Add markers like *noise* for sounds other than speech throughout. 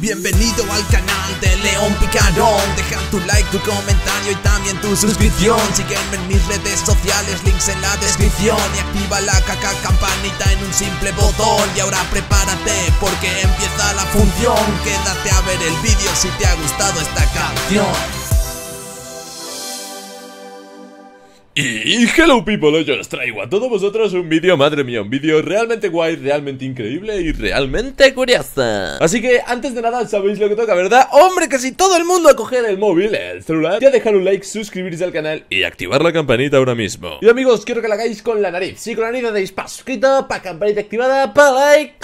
Bienvenido al canal de León Picarón Deja tu like, tu comentario y también tu suscripción Sígueme en mis redes sociales, links en la descripción Y activa la caca campanita en un simple botón Y ahora prepárate porque empieza la función Quédate a ver el vídeo si te ha gustado esta canción Y hello people, yo os traigo a todos vosotros un vídeo, madre mía, un vídeo realmente guay, realmente increíble y realmente curioso Así que antes de nada sabéis lo que toca, ¿verdad? Hombre, casi todo el mundo a coger el móvil, el celular, ya dejar un like, suscribirse al canal y activar la campanita ahora mismo Y amigos, quiero que la hagáis con la nariz, si con la nariz hacéis pa' suscrito, pa' campanita activada, pa' like...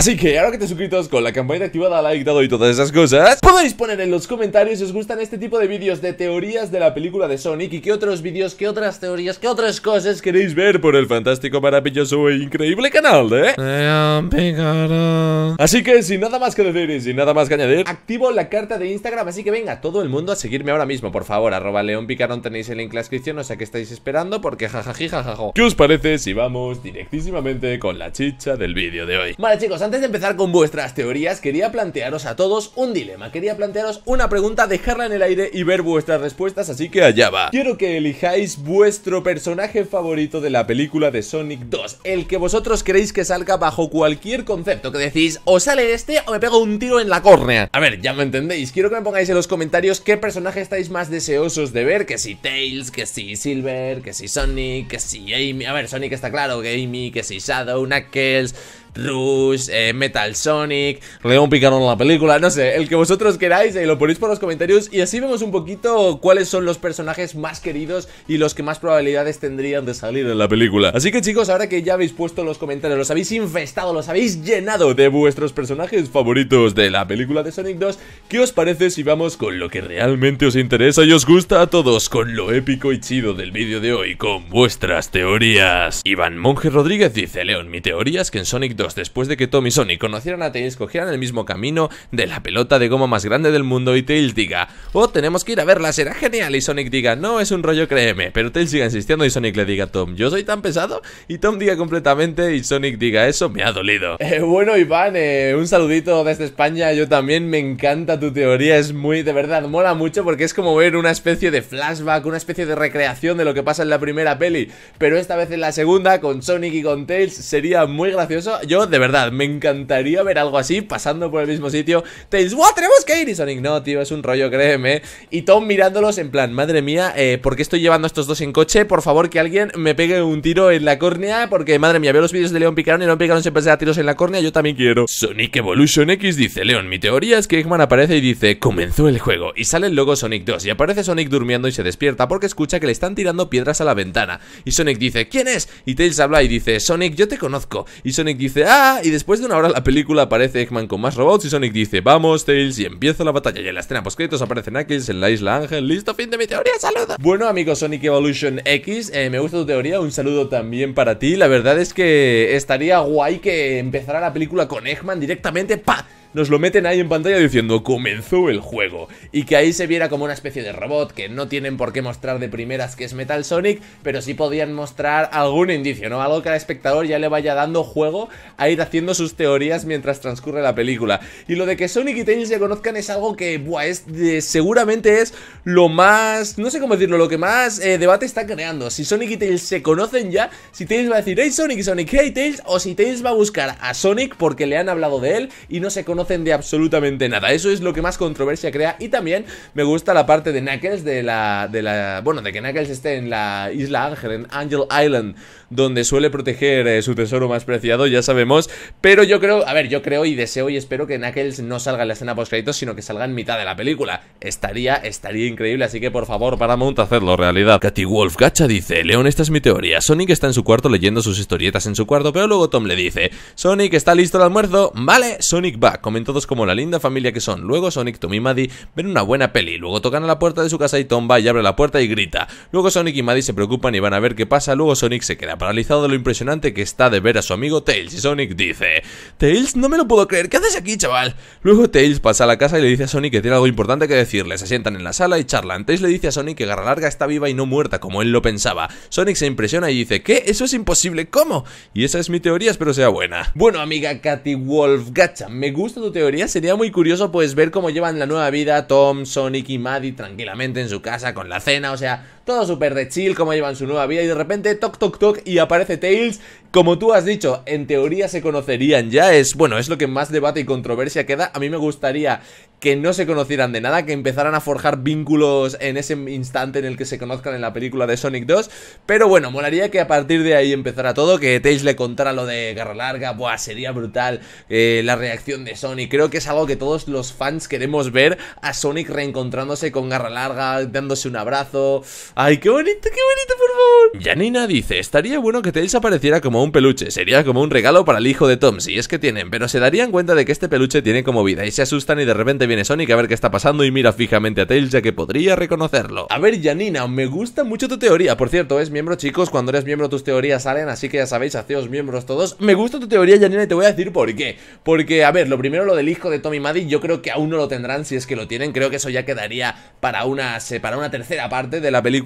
Así que ahora que te suscritos con la campanita activada, like dado y todas esas cosas, podéis poner en los comentarios si os gustan este tipo de vídeos de teorías de la película de Sonic y qué otros vídeos, qué otras teorías, qué otras cosas queréis ver por el fantástico, maravilloso e increíble canal de... ¿eh? Así que sin nada más que decir y sin nada más que añadir, activo la carta de Instagram, así que venga todo el mundo a seguirme ahora mismo, por favor, arroba Picarón tenéis el link en la descripción, o sea que estáis esperando porque jajaji jajajo. ¿Qué os parece si vamos directísimamente con la chicha del vídeo de hoy? Vale chicos, antes antes de empezar con vuestras teorías, quería plantearos a todos un dilema. Quería plantearos una pregunta, dejarla en el aire y ver vuestras respuestas, así que allá va. Quiero que elijáis vuestro personaje favorito de la película de Sonic 2, el que vosotros queréis que salga bajo cualquier concepto, que decís, o sale este o me pego un tiro en la córnea. A ver, ya me entendéis, quiero que me pongáis en los comentarios qué personaje estáis más deseosos de ver, que si Tails, que si Silver, que si Sonic, que si Amy, a ver, Sonic está claro, que Amy, que si Shadow, Knuckles... Rush, eh, Metal Sonic, León Picarón en la película, no sé, el que vosotros queráis, y eh, lo ponéis por los comentarios y así vemos un poquito cuáles son los personajes más queridos y los que más probabilidades tendrían de salir en la película. Así que chicos, ahora que ya habéis puesto los comentarios, los habéis infestado, los habéis llenado de vuestros personajes favoritos de la película de Sonic 2, ¿qué os parece si vamos con lo que realmente os interesa y os gusta a todos, con lo épico y chido del vídeo de hoy, con vuestras teorías? Iván Monje Rodríguez dice, León, mi teoría es que en Sonic 2 después de que Tom y Sonic conocieran a Tails, cogieran el mismo camino de la pelota de goma más grande del mundo y Tails diga, oh, tenemos que ir a verla, será genial. Y Sonic diga, no, es un rollo, créeme. Pero Tails siga insistiendo y Sonic le diga Tom, yo soy tan pesado. Y Tom diga completamente y Sonic diga, eso me ha dolido. *laughs* Eh, bueno, Iván, eh, un saludito desde España. Yo también me encanta tu teoría, es muy, de verdad, mola mucho porque es como ver una especie de flashback, una especie de recreación de lo que pasa en la primera peli. Pero esta vez en la segunda, con Sonic y con Tails, sería muy gracioso yo, de verdad, me encantaría ver algo así pasando por el mismo sitio. Tails, ¡Wow! ¡Tenemos que ir! Y Sonic, no, tío, es un rollo, créeme. Y Tom mirándolos en plan, madre mía, eh, ¿por qué estoy llevando a estos dos en coche? Por favor, que alguien me pegue un tiro en la córnea, porque madre mía, veo los vídeos de León Picarón y León Picarón siempre se da tiros en la córnea, yo también quiero. Sonic Evolution X dice, León, mi teoría es que Eggman aparece y dice, comenzó el juego. Y sale el logo Sonic 2 y aparece Sonic durmiendo y se despierta porque escucha que le están tirando piedras a la ventana. Y Sonic dice, ¿quién es? Y Tails habla y dice, Sonic, yo te conozco. Y Sonic dice, ¡Ah! Y después de una hora la película aparece Eggman con más robots y Sonic dice ¡Vamos, Tails! Y empieza la batalla. Y en la escena poscritos aparece Knuckles en la isla Ángel. ¡Listo! ¡Fin de mi teoría! ¡Saludo! Bueno, amigos Sonic Evolution X, eh, me gusta tu teoría. Un saludo también para ti. La verdad es que estaría guay que empezara la película con Eggman directamente. ¡Pah! nos lo meten ahí en pantalla diciendo comenzó el juego. Y que ahí se viera como una especie de robot que no tienen por qué mostrar de primeras que es Metal Sonic, pero sí podían mostrar algún indicio, ¿no? Algo que al espectador ya le vaya dando juego a ir haciendo sus teorías mientras transcurre la película. Y lo de que Sonic y Tails se conozcan es algo que, buah, es seguramente es lo más, no sé cómo decirlo, lo que más eh, debate está creando. Si Sonic y Tails se conocen ya, si Tails va a decir, hey Sonic, Sonic, hey Tails, o si Tails va a buscar a Sonic porque le han hablado de él y no se conoce de absolutamente nada. Eso es lo que más controversia crea. Y también me gusta la parte de Knuckles, de la. De la bueno, de que Knuckles esté en la isla Ángel, en Angel Island, donde suele proteger eh, su tesoro más preciado, ya sabemos. Pero yo creo, a ver, yo creo y deseo y espero que Knuckles no salga en la escena post créditos, sino que salga en mitad de la película. Estaría, estaría increíble, así que por favor, para Paramount, hacerlo realidad. Katy Wolf Gacha dice: León, esta es mi teoría. Sonic está en su cuarto leyendo sus historietas en su cuarto, pero luego Tom le dice: Sonic, ¿está listo el almuerzo? Vale, Sonic va todos como la linda familia que son. Luego Sonic, Tom y Maddie ven una buena peli. Luego tocan a la puerta de su casa y Tom va y abre la puerta y grita. Luego Sonic y Maddie se preocupan y van a ver qué pasa. Luego Sonic se queda paralizado de lo impresionante que está de ver a su amigo Tails. Y Sonic dice: Tails, no me lo puedo creer. ¿Qué haces aquí, chaval? Luego Tails pasa a la casa y le dice a Sonic que tiene algo importante que decirle. Se sientan en la sala y charlan. Tails le dice a Sonic que Garra Larga está viva y no muerta, como él lo pensaba. Sonic se impresiona y dice: ¿Qué? Eso es imposible. ¿Cómo? Y esa es mi teoría, espero sea buena. Bueno, amiga Katy Wolf Gacha, me gusta tu teoría, sería muy curioso pues ver cómo llevan la nueva vida Tom, Sonic y Maddie tranquilamente en su casa con la cena, o sea, todo súper de chill, cómo llevan su nueva vida y de repente toc toc toc y aparece Tails. Como tú has dicho, en teoría se conocerían ya, es bueno, es lo que más debate y controversia queda. A mí me gustaría que no se conocieran de nada, que empezaran a forjar vínculos en ese instante en el que se conozcan en la película de Sonic 2, pero bueno, molaría que a partir de ahí empezara todo, que Tails le contara lo de Garra Larga, buah, sería brutal eh, la reacción de Sonic, creo que es algo que todos los fans queremos ver a Sonic reencontrándose con Garra Larga, dándose un abrazo, Ay, qué bonito, qué bonito, por favor. Janina dice, estaría bueno que Tails apareciera como un peluche. Sería como un regalo para el hijo de Tom, si es que tienen. Pero se darían cuenta de que este peluche tiene como vida y se asustan y de repente viene Sonic a ver qué está pasando y mira fijamente a Tails ya que podría reconocerlo. A ver, Janina, me gusta mucho tu teoría. Por cierto, es miembro, chicos. Cuando eres miembro tus teorías salen, así que ya sabéis, haceos miembros todos. Me gusta tu teoría, Janina, y te voy a decir por qué. Porque, a ver, lo primero lo del hijo de Tom y Maddie, yo creo que aún no lo tendrán si es que lo tienen. Creo que eso ya quedaría para una, para una tercera parte de la película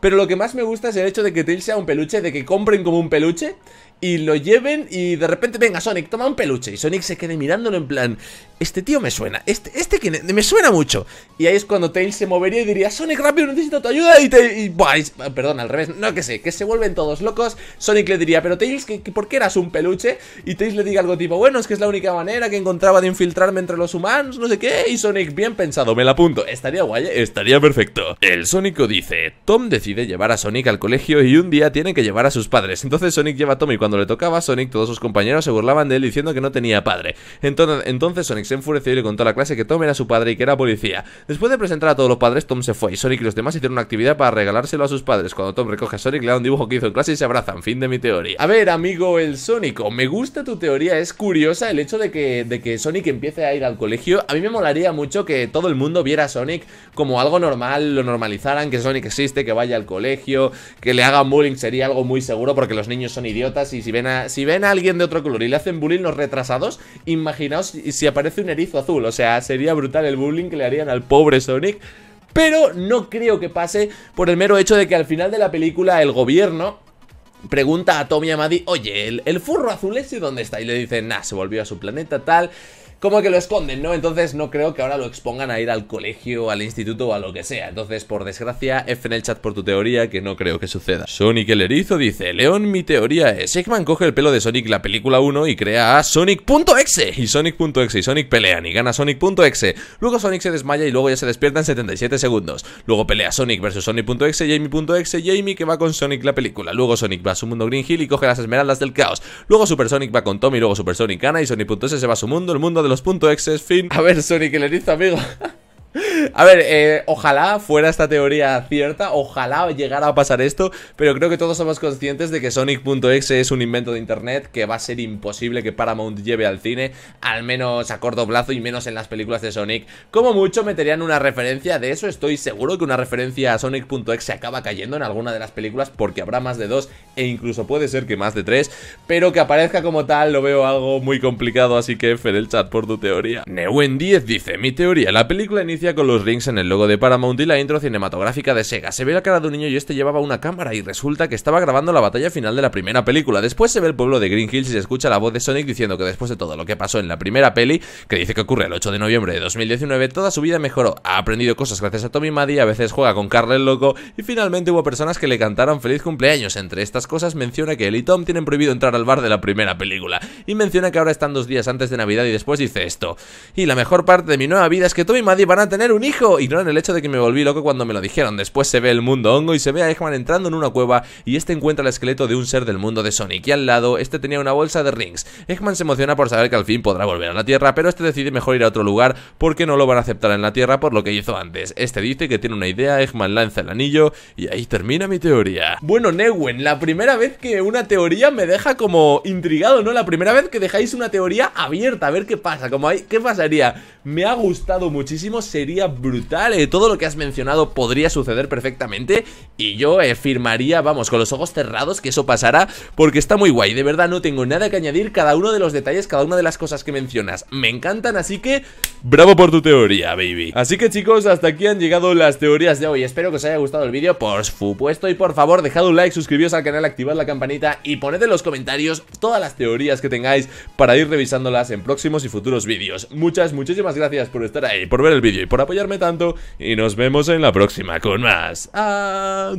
pero lo que más me gusta es el hecho de que Tails sea un peluche, de que compren como un peluche y lo lleven y de repente, venga Sonic, toma un peluche. Y Sonic se quede mirándolo en plan, este tío me suena, este, este que me suena mucho. Y ahí es cuando Tails se movería y diría, Sonic, rápido, necesito tu ayuda. Y, te, ah, perdón, al revés, no que sé, que se vuelven todos locos. Sonic le diría, pero Tails, por qué eras un peluche? Y Tails le diga algo tipo, bueno, es que es la única manera que encontraba de infiltrarme entre los humanos, no sé qué. Y Sonic, bien pensado, me la apunto. Estaría guay, eh, estaría perfecto. El Sonic dice, Tom decide llevar a Sonic al colegio y un día tiene que llevar a sus padres. Entonces Sonic lleva a Tom cuando le tocaba a Sonic, todos sus compañeros se burlaban de él diciendo que no tenía padre. Entonces, entonces Sonic se enfureció y le contó a la clase que Tom era su padre y que era policía. Después de presentar a todos los padres, Tom se fue y Sonic y los demás hicieron una actividad para regalárselo a sus padres. Cuando Tom recoge a Sonic, le da un dibujo que hizo en clase y se abrazan. Fin de mi teoría. A ver, amigo el Sónico, me gusta tu teoría. Es curiosa el hecho de que, de que Sonic empiece a ir al colegio. A mí me molaría mucho que todo el mundo viera a Sonic como algo normal, lo normalizaran, que Sonic existe, que vaya al colegio, que le hagan bullying sería algo muy seguro porque los niños son idiotas si ven, a, si ven alguien de otro color y le hacen bullying los retrasados, imaginaos si, aparece un erizo azul. O sea, sería brutal el bullying que le harían al pobre Sonic. Pero no creo que pase por el mero hecho de que al final de la película el gobierno pregunta a Tommy y a oye, ¿el, el furro azul ese dónde está? Y le dicen, nah, se volvió a su planeta tal como que lo esconden, ¿no? Entonces no creo que ahora lo expongan a ir al colegio, al instituto o a lo que sea. Entonces, por desgracia, F en el chat por tu teoría, que no creo que suceda. Sonic el erizo dice, León, mi teoría es, Eggman coge el pelo de Sonic la película 1 y crea a Sonic.exe. Y Sonic.exe y Sonic pelean y gana Sonic.exe. Luego Sonic se desmaya y luego ya se despierta en 77 segundos. Luego pelea Sonic versus Sonic.exe, Jamie.exe, Jamie que va con Sonic la película. Luego Sonic va a su mundo Green Hill y coge las esmeraldas del caos. Luego Super Sonic va con Tommy, luego Super Sonic gana y Sonic.exe se va a su mundo, el mundo de los los .exes, fin. A ver, Sonic, el erizo, amigo. A ver, eh, ojalá fuera esta teoría cierta, ojalá llegara a pasar esto, pero creo que todos somos conscientes de que Sonic.exe es un invento de internet que va a ser imposible que Paramount lleve al cine, al menos a corto plazo y menos en las películas de Sonic. Como mucho meterían una referencia, de eso estoy seguro que una referencia a Sonic.exe acaba cayendo en alguna de las películas porque habrá más de dos e incluso puede ser que más de tres, pero que aparezca como tal lo veo algo muy complicado, así que F el chat por tu teoría. Newen10 dice, mi teoría, la película inicia con los rings en el logo de Paramount y la intro cinematográfica de Sega. Se ve la cara de un niño y este llevaba una cámara y resulta que estaba grabando la batalla final de la primera película. Después se ve el pueblo de Green Hills y se escucha la voz de Sonic diciendo que después de todo lo que pasó en la primera peli, que dice que ocurre el 8 de noviembre de 2019, toda su vida mejoró, ha aprendido cosas gracias a Tommy Maddy, a veces juega con Carl el Loco y finalmente hubo personas que le cantaron feliz cumpleaños. Entre estas cosas menciona que él y Tom tienen prohibido entrar al bar de la primera película y menciona que ahora están dos días antes de Navidad y después dice esto. Y la mejor parte de mi nueva vida es que Tommy y Maddy van a tener un y no en el hecho de que me volví loco cuando me lo dijeron. Después se ve el mundo hongo y se ve a Eggman entrando en una cueva y este encuentra el esqueleto de un ser del mundo de Sonic y al lado este tenía una bolsa de rings. Eggman se emociona por saber que al fin podrá volver a la Tierra, pero este decide mejor ir a otro lugar porque no lo van a aceptar en la Tierra por lo que hizo antes. Este dice que tiene una idea, Eggman lanza el anillo y ahí termina mi teoría. Bueno, Newen, la primera vez que una teoría me deja como intrigado, ¿no? La primera vez que dejáis una teoría abierta, a ver qué pasa, como hay, qué pasaría. Me ha gustado muchísimo, sería brutal. Eh, todo lo que has mencionado podría suceder perfectamente. Y yo eh, firmaría, vamos, con los ojos cerrados que eso pasara. Porque está muy guay. De verdad, no tengo nada que añadir. Cada uno de los detalles, cada una de las cosas que mencionas me encantan. Así que, bravo por tu teoría, baby. Así que, chicos, hasta aquí han llegado las teorías de hoy. Espero que os haya gustado el vídeo, por supuesto. Y por favor, dejad un like, suscribíos al canal, activad la campanita y poned en los comentarios todas las teorías que tengáis para ir revisándolas en próximos y futuros vídeos. Muchas, muchísimas gracias por estar ahí, por ver el vídeo y por apoyar tanto y nos vemos en la próxima con más. Adiós.